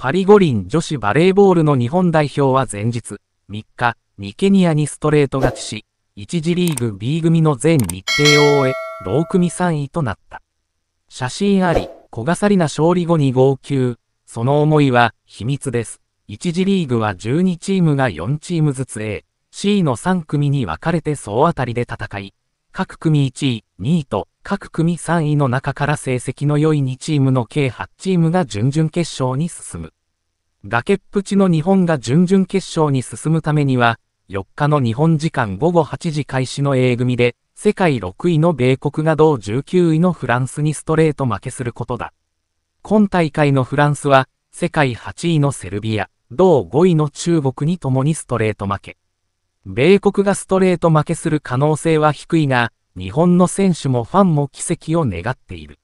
パリ五輪女子バレーボールの日本代表は前日、3日、にケニアにストレート勝ちし、1次リーグ B 組の全日程を終え、同組3位となった。写真あり、小がさりな勝利後に号泣。その思いは、秘密です。1次リーグは12チームが4チームずつ A、C の3組に分かれて総当たりで戦い、各組1位、2位と各組3位の中から成績の良い2チームの計8チームが準々決勝に進む。崖っぷちの日本が準々決勝に進むためには、4日の日本時間午後8時開始の A 組で、世界6位の米国が同19位のフランスにストレート負けすることだ。今大会のフランスは、世界8位のセルビア、同5位の中国にともにストレート負け。米国がストレート負けする可能性は低いが、日本の選手もファンも奇跡を願っている。